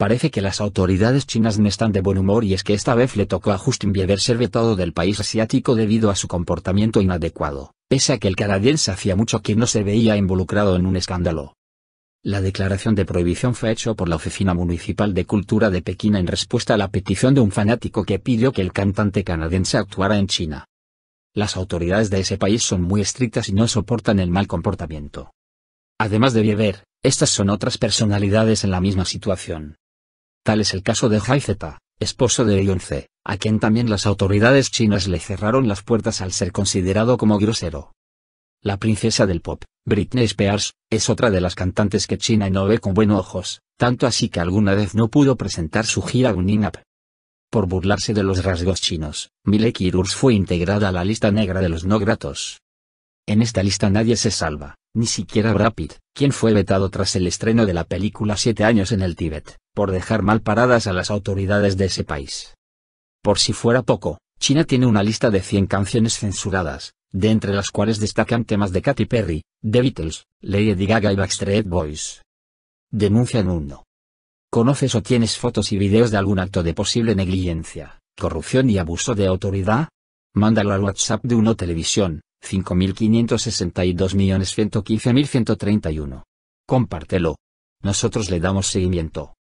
Parece que las autoridades chinas no están de buen humor y es que esta vez le tocó a Justin Bieber ser vetado del país asiático debido a su comportamiento inadecuado, pese a que el canadiense hacía mucho que no se veía involucrado en un escándalo. La declaración de prohibición fue hecha por la Oficina Municipal de Cultura de Pekín en respuesta a la petición de un fanático que pidió que el cantante canadiense actuara en China. Las autoridades de ese país son muy estrictas y no soportan el mal comportamiento. Además de Bieber, estas son otras personalidades en la misma situación es el caso de Jai Zeta, esposo de Beyoncé, a quien también las autoridades chinas le cerraron las puertas al ser considerado como grosero. La princesa del pop, Britney Spears, es otra de las cantantes que China no ve con buenos ojos, tanto así que alguna vez no pudo presentar su gira in-app. Por burlarse de los rasgos chinos, Miley Cyrus fue integrada a la lista negra de los no gratos. En esta lista nadie se salva, ni siquiera Rapid, quien fue vetado tras el estreno de la película Siete años en el Tíbet por dejar mal paradas a las autoridades de ese país. Por si fuera poco, China tiene una lista de 100 canciones censuradas, de entre las cuales destacan temas de Katy Perry, The Beatles, Lady Gaga y Backstreet Boys. Denuncian uno. ¿Conoces o tienes fotos y videos de algún acto de posible negligencia, corrupción y abuso de autoridad? Mándalo al WhatsApp de Uno Televisión, 5562.115.131. Compártelo. Nosotros le damos seguimiento.